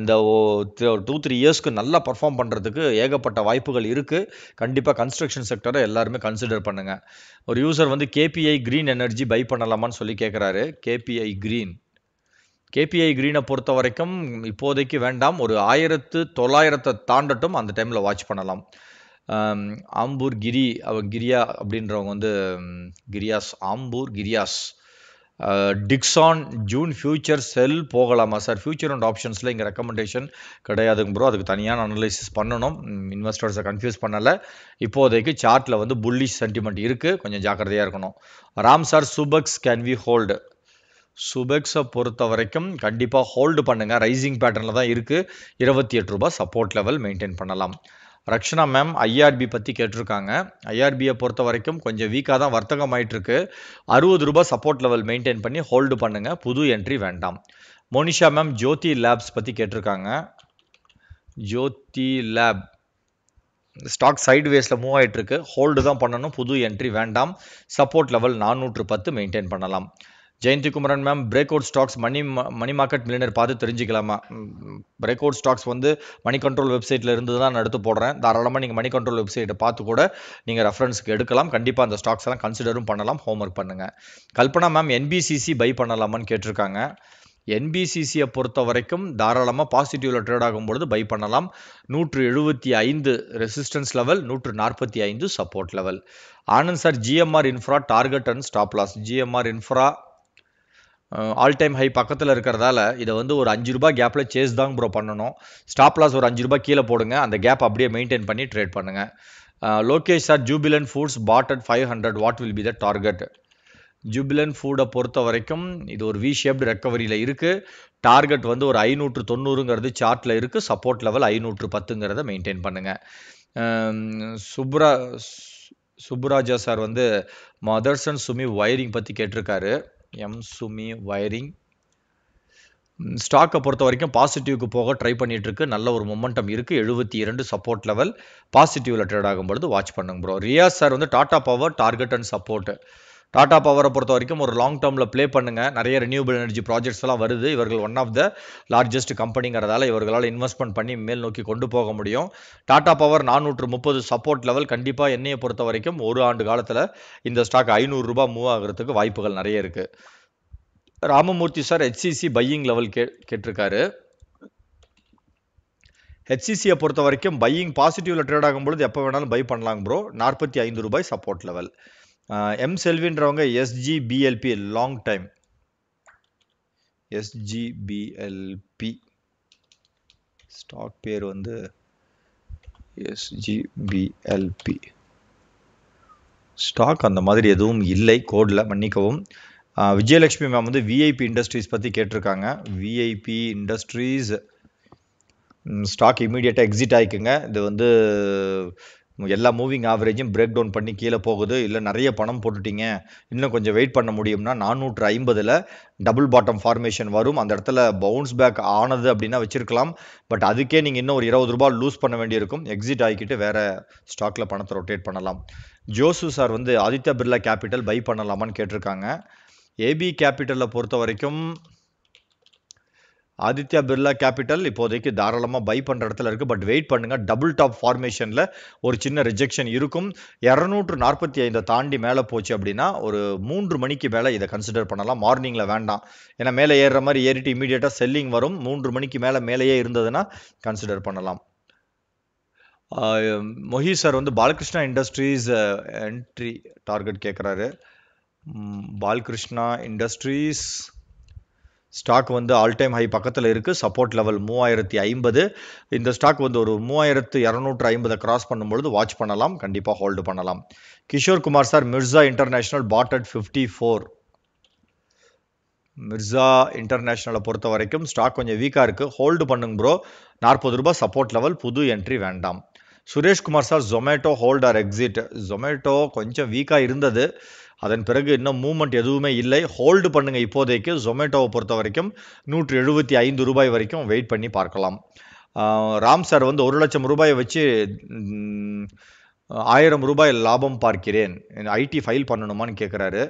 Speaker 1: இந்த டூ த்ரீ இயர்ஸ்க்கு நல்லா பர்ஃபார்ம் பண்ணுறதுக்கு ஏகப்பட்ட வாய்ப்புகள் இருக்குது கண்டிப்பாக கன்ஸ்ட்ரக்ஷன் செக்டரை எல்லாருமே கன்சிடர் பண்ணுங்கள் ஒரு யூசர் வந்து கேபிஐ க்ரீன் எனர்ஜி பை பண்ணலாமான்னு சொல்லி கேட்குறாரு கேபிஐ க்ரீன் கேபிஐ கிரீனை பொறுத்த வரைக்கும் இப்போதைக்கு வேண்டாம் ஒரு ஆயிரத்து தொள்ளாயிரத்தை தாண்டட்டும் அந்த டைமில் வாட்ச் பண்ணலாம் ஆம்பூர் கிரி அவ கிரியா அப்படின்றவங்க வந்து கிரியாஸ் ஆம்பூர் கிரியாஸ் டிக்ஸான் ஜூன் ஃபியூச்சர் செல் போகலாமா சார் ஃபியூச்சர் அண்ட் ஆப்ஷன்ஸில் இங்கே ரெக்கமெண்டேஷன் கிடையாதுங்க ப்ரோ அதுக்கு தனியான அனலைசிஸ் பண்ணணும் இன்வெஸ்டர்ஸை கன்ஃபியூஸ் பண்ணலை இப்போதைக்கு சார்ட்டில் வந்து புல்லிஷ் சென்டிமெண்ட் இருக்குது கொஞ்சம் ஜாக்கிரதையாக இருக்கணும் Ram sir Subex can we hold சுபெக்ஸை பொறுத்த வரைக்கும் கண்டிப்பாக ஹோல்டு பண்ணுங்கள் ரைசிங் பேட்டர்னில் தான் இருக்குது இருபத்தி எட்டு ரூபாய் சப்போர்ட் லெவல் மெயின்டைன் பண்ணலாம் ரக்ஷனா மேம் ஐஆர்பி பற்றி கேட்டிருக்காங்க ஐஆர்பியை பொறுத்த வரைக்கும் கொஞ்சம் வீக்காக தான் வர்த்தகம் ஆகிட்டுருக்கு அறுபது ரூபாய் சப்போர்ட் லெவல் மெயின்டைன் பண்ணி ஹோல்டு பண்ணுங்கள் புது என்ட்ரி வேண்டாம் மோனிஷா மேம் ஜோதி லேப்ஸ் பற்றி கேட்டிருக்காங்க ஜோதி லேப் ஸ்டாக் சைட்வேஸில் மூவ் ஆகிட்டுருக்கு ஹோல்டு தான் பண்ணணும் புது என்ட்ரி வேண்டாம் சப்போர்ட் லெவல் நானூற்று பத்து மெயின்டைன் பண்ணலாம் Jayanthi Kumaran ma'am break out stocks money money market millionaire பார்த்து தெரிஞ்சுக்கலாமா பிரேக் அவுட் ஸ்டாக்ஸ் வந்து மணி கண்ட்ரோல் வெப்சைட்டில் இருந்து தான் நான் எடுத்து போடுறேன் தாராளமாக நீங்கள் மணி கண்ட்ரோல் வெப்சைட்டை பார்த்து கூட நீங்கள் ரெஃபரன்ஸ்க்கு எடுக்கலாம் கண்டிப்பாக அந்த ஸ்டாக்ஸ் எல்லாம் கன்சிடரும் பண்ணலாம் ஹோம்ஒர்க் பண்ணுங்கள் கல்பனா மேம் என்பிசிசி பை பண்ணலாமான்னு கேட்டிருக்காங்க என்பிசிசியை பொறுத்த வரைக்கும் தாராளமாக பாசிட்டிவில் ட்ரேட் ஆகும்பொழுது பை பண்ணலாம் நூற்று எழுபத்தி ஐந்து ரெசிஸ்டன்ஸ் லெவல் நூற்று நாற்பத்தி ஐந்து support level Anand sir GMR infra target and stop loss GMR infra all time high பக்கத்தில் இருக்கிறதால இதை வந்து ஒரு அஞ்சு ரூபா கேப்பில் சேஸ் தாங்க ப்ரோ பண்ணணும் ஸ்டாப் லாஸ் ஒரு அஞ்சு ரூபாய் கீழே போடுங்க அந்த கேப் அப்படியே மெயின்டைன் பண்ணி ட்ரேட் பண்ணுங்கள் Lokesh sir Jubilant foods bought at five hundred what will be the target Jubilant ஃபுட்டை பொறுத்த வரைக்கும் இது ஒரு வி ஷேப்டு ரெக்கவரியில் இருக்குது டார்கெட் வந்து ஒரு ஐநூற்று தொண்ணூறுங்கிறது சார்ட்டில் இருக்குது சப்போர்ட் லெவல் ஐநூற்று பத்துங்கிறத மெயின்டைன் பண்ணுங்கள் சுப்ரா சுப்ராஜா சார் வந்து மதர்சன் சுமி ஒயரிங் பற்றி கேட்டிருக்காரு எம் சுமி வயரிங் ஸ்டாக்கை பொறுத்த வரைக்கும் பாசிட்டிவ்க்கு போக ட்ரை பண்ணிகிட்ருக்கு இருக்கு நல்ல ஒரு மொமெண்டம் இருக்குது எழுபத்தி இரண்டு சப்போர்ட் லெவல் பாசிட்டிவில் ட்ரேட் ஆகும்பொழுது வாட்ச் பண்ணுங்க ப்ரோ ரியாஸ் சார் வந்து Tata power target and support Tata பவரை பொறுத்த வரைக்கும் ஒரு லாங் டேர்மில் ப்ளே பண்ணுங்கள் நிறைய ரினியூபிள் எனர்ஜி ப்ராஜெக்ட்ஸ் எல்லாம் வருது இவர்கள் ஒன் ஆஃப் த லார்ஜஸ்ட் கம்பெனிங்கிறதால இவர்களால் இன்வெஸ்ட்மெண்ட் பண்ணி மேல் நோக்கி கொண்டு போக முடியும் டாடா பவர் நானூற்று முப்பது சப்போர்ட் லெவல் கண்டிப்பாக என்னையை பொறுத்த வரைக்கும் ஒரு ஆண்டு காலத்தில் இந்த ஸ்டாக் ஐநூறுரூபா மூவ் ஆகிறதுக்கு வாய்ப்புகள் நிறைய இருக்குது Ramamurthy sir HCC buying level கே கேட்டிருக்காரு ஹெச்சிசியை பொறுத்த வரைக்கும் பையிங் பாசிட்டிவ்ல ட்ரேட் ஆகும்பொழுது எப்போ வேணாலும் பை பண்ணலாம் ப்ரோ நாற்பத்தி ஐந்து ரூபாய் சப்போர்ட் லெவல் எம் செல்வின்றவங்க SGPLP long time SGPLP stock பேர் வந்து எஸ்ஜிபிஎல்பி ஸ்டாக் அந்த மாதிரி எதுவும் இல்லை கோடில் மன்னிக்கவும் விஜயலட்சுமி மேம் வந்து விஐபி இண்டஸ்ட்ரீஸ் பற்றி கேட்டிருக்காங்க விஐபி இண்டஸ்ட்ரீஸ் ஸ்டாக் இமீடியட்டாக எக்ஸிட் ஆகிக்குங்க இது வந்து எல்லா மூவிங் ஆவரேஜும் பிரேக் டவுன் பண்ணி கீழே போகுது இல்லை நிறைய பணம் போட்டுட்டீங்க இன்னும் கொஞ்சம் வெயிட் பண்ண முடியும்னா நானூற்று ஐம்பதில் டபுள் பாட்டம் ஃபார்மேஷன் வரும் அந்த இடத்துல பவுன்ஸ் பேக் ஆனது அப்படின்னா வச்சிருக்கலாம் பட் அதுக்கே நீங்கள் இன்னும் ஒரு இருபது ரூபாய் லூஸ் பண்ண வேண்டியிருக்கும் எக்ஸிட் ஆகிக்கிட்டு வேறு ஸ்டாக்கில் பணத்தை ரொட்டேட் பண்ணலாம் ஜோசு சார் வந்து ஆதித்யா பிர்லா கேபிட்டல் பை பண்ணலாமான்னு கேட்டிருக்காங்க ஏபி கேபிட்டலில் பொறுத்த வரைக்கும் ஆதித்யா பிர்லா கேபிட்டல் இப்போதைக்கு தாராளமாக பை பண்ணுற இடத்துல இருக்குது பட் வெயிட் பண்ணுங்கள் டபுள் டாப் ஃபார்மேஷனில் ஒரு சின்ன ரிஜெக்ஷன் இருக்கும் இரநூற்று நாற்பத்தி ஐந்தை தாண்டி மேலே போச்சு அப்படின்னா ஒரு மூன்று மணிக்கு மேலே இதை கன்சிடர் பண்ணலாம் மார்னிங்கில் வேண்டாம் ஏன்னா மேலே ஏறுற மாதிரி ஏறிட்டு இமீடியட்டாக செல்லிங் வரும் மூன்று மணிக்கு மேலே மேலேயே இருந்ததுன்னா கன்சிடர் பண்ணலாம் மொஹி சார் வந்து பாலகிருஷ்ணா இண்டஸ்ட்ரீஸ் என்ட்ரி டார்கெட் கேட்குறாரு பாலகிருஷ்ணா இண்டஸ்ட்ரீஸ் ஸ்டாக் வந்து ஆல் டைம் ஹை பக்கத்தில் இருக்குது சப்போர்ட் லெவல் மூவாயிரத்தி ஐம்பது இந்த ஸ்டாக் வந்து ஒரு மூவாயிரத்து இரநூற்று ஐம்பதை கிராஸ் பண்ணும்பொழுது வாட்ச் பண்ணலாம் கண்டிப்பாக ஹோல்டு பண்ணலாம் Kishore Kumar sir Mirza international bought at fifty four Mirza இன்டர்நேஷ்னலை பொறுத்த வரைக்கும் ஸ்டாக் கொஞ்சம் வீக்காக இருக்குது ஹோல்டு பண்ணுங்க ப்ரோ நாற்பது ரூபாய் சப்போர்ட் லெவல் புது என்ட்ரி வேண்டாம் Sureshkumar sir Zomato holder exit Zomato கொஞ்சம் வீக்காக இருந்தது அதன் பிறகு இன்னும் மூமெண்ட் எதுவுமே இல்லை ஹோல்டு பண்ணுங்கள் இப்போதைக்கு ஜொமேட்டோவை பொறுத்த வரைக்கும் நூற்றி எழுபத்தி ஐந்து ரூபாய் வரைக்கும் வெயிட் பண்ணி பார்க்கலாம் ராம் சார் வந்து ஒரு லட்சம் ரூபாயை வச்சு ஆயிரம் ரூபாய் லாபம் பார்க்கிறேன் ஐடி ஃபைல் பண்ணணுமான்னு கேட்குறாரு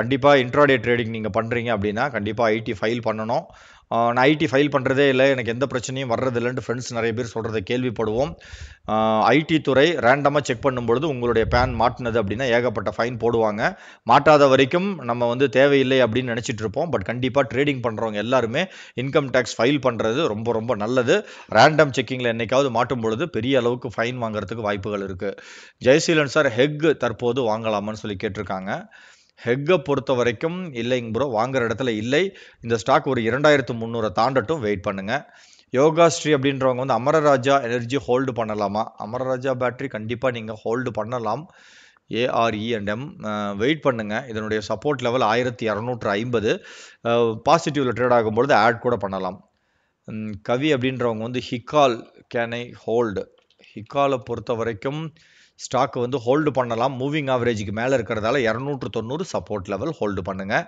Speaker 1: கண்டிப்பாக இன்ட்ராடே ட்ரேடிங் நீங்கள் பண்ணுறீங்க அப்படின்னா கண்டிப்பாக ஐடி ஃபைல் பண்ணணும் நான் ஐடி ஃபைல் பண்ணுறதே இல்லை எனக்கு எந்த பிரச்சனையும் வர்றதில்லைன்ட்டு ஃப்ரெண்ட்ஸ் நிறைய பேர் சொல்கிறத கேள்விப்படுவோம் ஐடி துறை ரேண்டமாக செக் பண்ணும்பொழுது உங்களுடைய பேன் மாட்டினது அப்படின்னா ஏகப்பட்ட ஃபைன் போடுவாங்க மாட்டாத வரைக்கும் நம்ம வந்து தேவையில்லை அப்படின்னு நினச்சிட்டு இருப்போம் பட் கண்டிப்பாக ட்ரேடிங் பண்ணுறவங்க எல்லாருமே இன்கம் டேக்ஸ் ஃபைல் பண்ணுறது ரொம்ப ரொம்ப நல்லது ரேண்டம் செக்கிங்கில் என்றைக்காவது மாட்டும் பொழுது பெரிய அளவுக்கு ஃபைன் வாங்குறதுக்கு வாய்ப்புகள் இருக்குது ஜெயசீலன் சார் ஹெக் தற்போது வாங்கலாமான்னு சொல்லி கேட்டிருக்காங்க ஹெக்கை பொறுத்த வரைக்கும் இல்லைங்க ப்ரோ வாங்குகிற இடத்துல இல்லை இந்த ஸ்டாக் ஒரு இரண்டாயிரத்து முந்நூறை தாண்டட்டும் வெயிட் பண்ணுங்கள் யோகாஸ்ரீ அப்படின்றவங்க வந்து அமரராஜா எனர்ஜி ஹோல்டு பண்ணலாமா அமரராஜா பேட்ரி கண்டிப்பாக நீங்கள் ஹோல்டு பண்ணலாம் ARE e and M wait பண்ணுங்கள் இதனுடைய சப்போர்ட் லெவல் ஆயிரத்தி இரநூற்று ஐம்பது பாசிட்டிவில் ட்ரேட் ஆகும்பொழுது ஆட் கூட பண்ணலாம் கவி அப்படின்றவங்க வந்து ஹிக்கால் கேன் ஐ ஹோல்டு ஹிக்காலை பொறுத்த வரைக்கும் ஸ்டாக் வந்து ஹோல்டு பண்ணலாம் மூவிங் ஆவரேஜுக்கு மேலே இருக்கிறதால இரநூற்று தொண்ணூறு சப்போர்ட் லெவல் ஹோல்டு பண்ணுங்கள்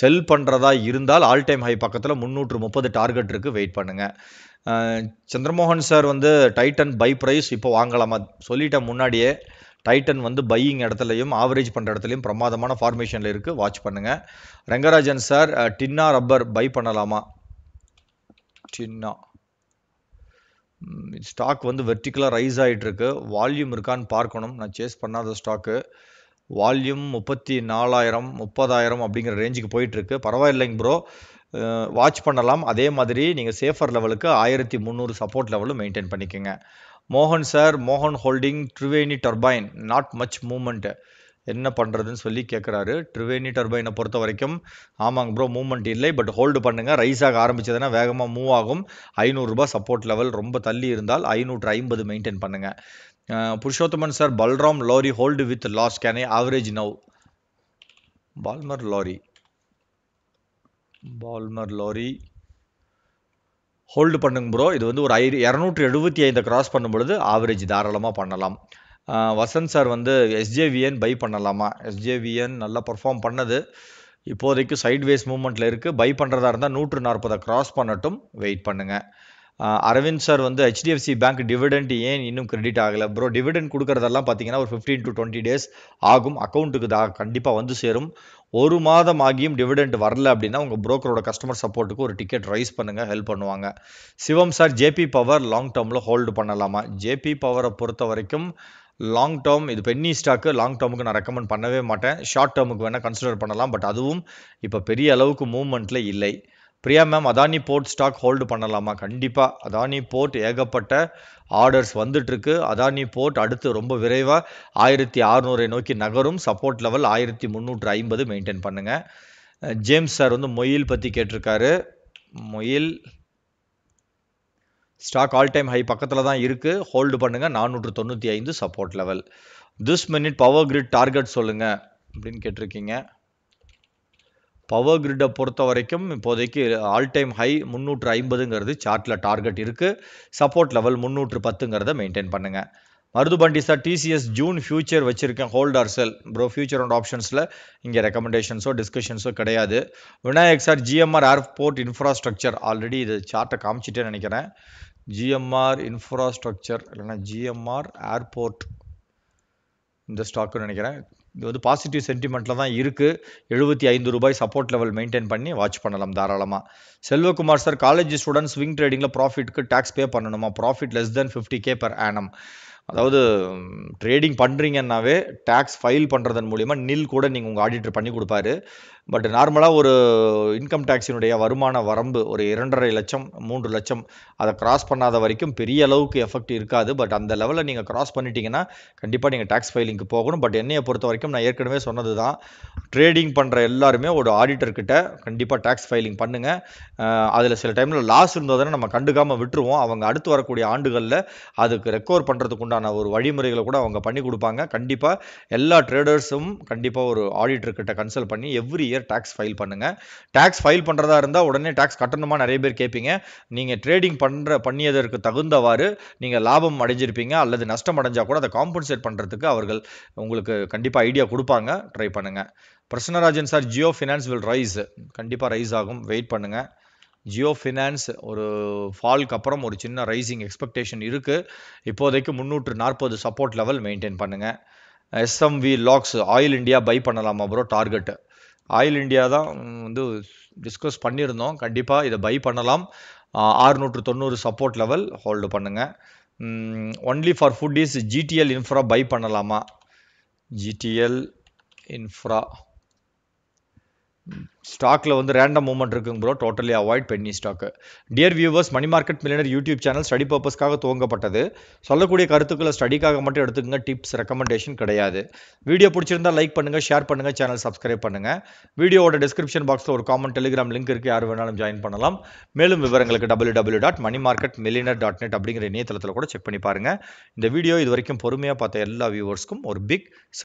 Speaker 1: செல் பண்ணுறதா இருந்தால் ஆல் டைம் ஹை பக்கத்தில் முந்நூற்று முப்பது டார்கெட் இருக்குது வெயிட் பண்ணுங்கள் சந்திரமோகன் சார் வந்து டைட்டன் பை ப்ரைஸ் இப்போ வாங்கலாமா சொல்லிட்டேன் முன்னாடியே டைட்டன் வந்து பையிங் இடத்துலையும் ஆவரேஜ் பண்ணுற இடத்துலையும் பிரமாதமான ஃபார்மேஷனில் இருக்குது வாட்ச் பண்ணுங்கள் Rangarajan sir Tinna rubber buy பண்ணலாமா டின்னா ஸ்டாக் வந்து வெர்டிக்கலாக ரைஸ் ஆகிட்டுருக்கு வால்யூம் இருக்கான்னு பார்க்கணும் நான் சேஸ் பண்ணாத ஸ்டாக்கு வால்யூம் முப்பத்தி நாலாயிரம் முப்பதாயிரம் அப்படிங்கிற ரேஞ்சுக்கு போயிட்டுருக்கு பரவாயில்லைங்க ப்ரோ வாட்ச் பண்ணலாம் அதே மாதிரி நீங்கள் சேஃபர் லெவலுக்கு ஆயிரத்தி முந்நூறு சப்போர்ட் லெவலும் மெயின்டைன் பண்ணிக்கோங்க மோகன் சார் மோகன் holding ட்ரிவேணி turbine not much moment என்ன பண்ணுறதுன்னு சொல்லி கேட்குறாரு ட்ரிவேணி டர்பைனை பொறுத்த வரைக்கும் ஆமாங்க ப்ரோ மூவ்மெண்ட் இல்லை பட் ஹோல்டு பண்ணுங்கள் ரைஸ் ஆக ஆரம்பிச்சதுன்னா வேகமாக மூவ் ஆகும் ஐநூறுரூபா சப்போர்ட் லெவல் ரொம்ப தள்ளி இருந்தால் ஐநூற்று ஐம்பது மெயின்டைன் பண்ணுங்கள் Purushothaman sir Balmer Lawrie hold with loss can I average now Balmer Lawrie Balmer Lawrie hold பண்ணுங்க ப்ரோ இது வந்து ஒரு ஐ இரநூற்றி எழுபத்தி ஐந்தை கிராஸ் பண்ணும்பொழுது ஆவரேஜ் தாராளமாக பண்ணலாம் வசந்த் சார் வந்து எஸ்ஜேவிஎன் பை பண்ணலாமா எஸ்ஜேவிஎன் நல்லா பர்ஃபார்ம் பண்ணது இப்போதைக்கு சைட்வேஸ் மூமெண்ட்டில் இருக்குது பை பண்ணுறதா இருந்தால் நூற்று நாற்பதை க்ராஸ் பண்ணட்டும் வெயிட் பண்ணுங்கள் அரவிந்த் சார் வந்து ஹெச்டிஎஃப்சி பேங்க் டிவிடெண்ட் ஏன் இன்னும் கிரெடிட் ஆகலை ப்ரோ டிவிடெண்ட் கொடுக்கறதெல்லாம் பார்த்தீங்கன்னா ஒரு ஃபிஃப்டீன் டு டுவெண்ட்டி டேஸ் ஆகும் அக்கௌண்ட்டுக்கு தான் கண்டிப்பாக வந்து சேரும் ஒரு மாதம் ஆகியும் டிவிடெண்ட் வரல அப்படின்னா உங்கள் ப்ரோக்கரோட கஸ்டமர் சப்போர்ட்டுக்கு ஒரு டிக்கெட் ரைஸ் பண்ணுங்கள் ஹெல்ப் பண்ணுவாங்க Shivam sir JP power long டேர்மில் ஹோல்டு பண்ணலாமா ஜேபி பவரை பொறுத்த வரைக்கும் லாங் டேர்ம் இது பென்னி ஸ்டாக்கு லாங் டேர்முக்கு நான் ரெக்கமெண்ட் பண்ணவே மாட்டேன் ஷார்ட் டேர்முக்கு வேணால் கன்சிடர் பண்ணலாம் பட் அதுவும் இப்போ பெரிய அளவுக்கு மூவ்மெண்ட்டில் இல்லை Priya ma'am Adani port stock hold பண்ணலாமா கண்டிப்பாக அதானி போர்ட் ஏகப்பட்ட ஆர்டர்ஸ் வந்துட்டுருக்கு அதானி போர்ட் அடுத்து ரொம்ப விரைவாக ஆயிரத்தி அறநூறை நோக்கி நகரும் சப்போர்ட் லெவல் ஆயிரத்தி முந்நூற்று ஐம்பது மெயின்டைன் பண்ணுங்கள் ஜேம்ஸ் சார் வந்து மொயில் பற்றி கேட்டிருக்காரு MOIL stock all time high பக்கத்தில் தான் இருக்குது ஹோல்டு பண்ணுங்கள் நானூற்று தொண்ணூற்றி ஐந்து support level this minute power grid target சொல்லுங்கள் அப்படின்னு கேட்டிருக்கீங்க பவர் கிரிட்டை பொறுத்த வரைக்கும் இப்போதைக்கு ஆல் டைம் ஹை முந்நூற்று ஐம்பதுங்கிறது சார்ட்டில் டார்கெட் இருக்குது சப்போர்ட் லெவல் முந்நூற்று பத்துங்கிறத மெயின்டைன் பண்ணுங்கள் Maruthupandi sir TCS June future வச்சுருக்கேன் holder or sell bro future and ஆப்ஷன்ஸில் இங்கே ரெக்கமெண்டேஷன்ஸோ டிஸ்கஷன்ஸோ கிடையாது Vinayak sir GMR airport infrastructure already இது சார்ட்டை காமிச்சிட்டே நினைக்கிறேன் ஜிஎம்ஆர் இன்ஃப்ராஸ்ட்ரக்சர் இல்லைனா ஜிஎம்ஆர் ஏர்போர்ட் இந்த ஸ்டாக்குன்னு நினைக்கிறேன் இது வந்து பாசிட்டிவ் சென்டிமெண்ட்டில் தான் இருக்குது எழுபத்தி ஐந்து ரூபாய் சப்போர்ட் லெவல் மெயின்டைன் பண்ணி வாட்ச் பண்ணலாம் தாராளமாக Selvakumar sir college students swing ட்ரேடிங்கில் ப்ராஃபிட்டுக்கு டேக்ஸ் பே பண்ணணுமா profit less than fifty K per annum அதாவது ட்ரேடிங் பண்ணுறீங்கன்னாவே டேக்ஸ் ஃபைல் பண்ணுறதன் மூலிமா நில் கூட நீங்கள் உங்கள் ஆடிட்டர் பண்ணி கொடுப்பாரு பட் நார்மலாக ஒரு இன்கம் டேக்ஸினுடைய வருமான வரம்பு ஒரு இரண்டரை லட்சம் மூன்று லட்சம் அதை கிராஸ் பண்ணாத வரைக்கும் பெரிய அளவுக்கு எஃபெக்ட் இருக்காது பட் அந்த லெவலில் நீங்கள் கிராஸ் பண்ணிட்டீங்கன்னா கண்டிப்பாக நீங்கள் டேக்ஸ் ஃபைலிங்க்கு போகணும் பட் என்னையை பொறுத்த வரைக்கும் நான் ஏற்கனவே சொன்னது தான் ட்ரேடிங் பண்ணுற எல்லாருமே ஒரு ஆடிட்டர்கிட்ட கண்டிப்பாக டேக்ஸ் ஃபைலிங் பண்ணுங்கள் அதில் சில டைமில் லாஸ் இருந்ததுன்னு நம்ம கண்டுக்காமல் விட்டுருவோம் அவங்க அடுத்து வரக்கூடிய ஆண்டுகளில் அதுக்கு ரெக்கவர் பண்ணுறதுக்கு உண்டான ஒரு வழிமுறைகளை கூட அவங்க பண்ணி கொடுப்பாங்க கண்டிப்பாக எல்லா ட்ரேடர்ஸும் கண்டிப்பாக ஒரு ஆடிட்டர்கிட்ட கன்சல்ட் பண்ணி every year year tax file பண்ணுங்கள் டேக்ஸ் ஃபைல் பண்ணுறதா இருந்தால் உடனே டேக்ஸ் கட்டணுமா நிறைய பேர் கேட்பீங்க நீங்கள் ட்ரேடிங் பண்ணுற பண்ணியதற்கு தகுந்தவாறு நீங்கள் லாபம் அடைஞ்சிருப்பீங்க அல்லது நஷ்டம் அடைஞ்சால் கூட அதை காம்பன்சேட் பண்ணுறதுக்கு அவர்கள் உங்களுக்கு கண்டிப்பாக ஐடியா கொடுப்பாங்க ட்ரை பண்ணுங்கள் Prasannarajan sir Jio finance will rise கண்டிப்பாக ரைஸ் ஆகும் வெயிட் பண்ணுங்கள் ஜியோ ஃபினான்ஸ் ஒரு ஃபால்க்கு அப்புறம் ஒரு சின்ன ரைசிங் எக்ஸ்பெக்டேஷன் இருக்குது இப்போதைக்கு முந்நூற்று நாற்பது சப்போர்ட் லெவல் மெயின்டைன் பண்ணுங்கள் SMV locks oil India buy பண்ணலாமா ப்ரோ டார்கெட்டு ஆயில் இண்டியா தான் வந்து டிஸ்கஸ் பண்ணியிருந்தோம் கண்டிப்பாக இதை பை பண்ணலாம் ஆறுநூற்று தொண்ணூறு சப்போர்ட் லெவல் ஹோல்டு பண்ணுங்கள் only for food is GTL infra buy பண்ணலாமா ஜிடிஎல் இன்ஃப்ரா ஸ்டாக்கில் வந்து ரேண்டம் மூவ்மெண்ட் இருக்குங்க bro totally avoid penny stock dear viewers money market millionaire YouTube channel study பர்பஸ்க்காக துவங்கப்பட்டது சொல்லக்கூடிய கருத்துக்களை ஸ்டடிக்காக மட்டும் எடுத்துக்கங்க டிப்ஸ் ரெக்கமெண்டேஷன் கிடையாது வீடியோ பிடிச்சிருந்தா லைக் பண்ணுங்கள் ஷேர் பண்ணுங்கள் சேனல் சப்ஸ்கிரைப் பண்ணுங்கள் வீடியோவோட டிஸ்கிரிப்ஷன் பாக்ஸில் ஒரு காமன் டெலிகிராம் லிங்க் இருக்குது யார் வேணாலும் ஜாயின் பண்ணலாம் மேலும் விவரங்களுக்கு W W dot money market millionaire dot net அப்படிங்கிற இணையதளத்தில் கூட செக் பண்ணி பாருங்கள் இந்த வீடியோ இது வரைக்கும் பொறுமையாக பார்த்த எல்லா வியூவர்ஸ்க்கும் ஒரு பிக்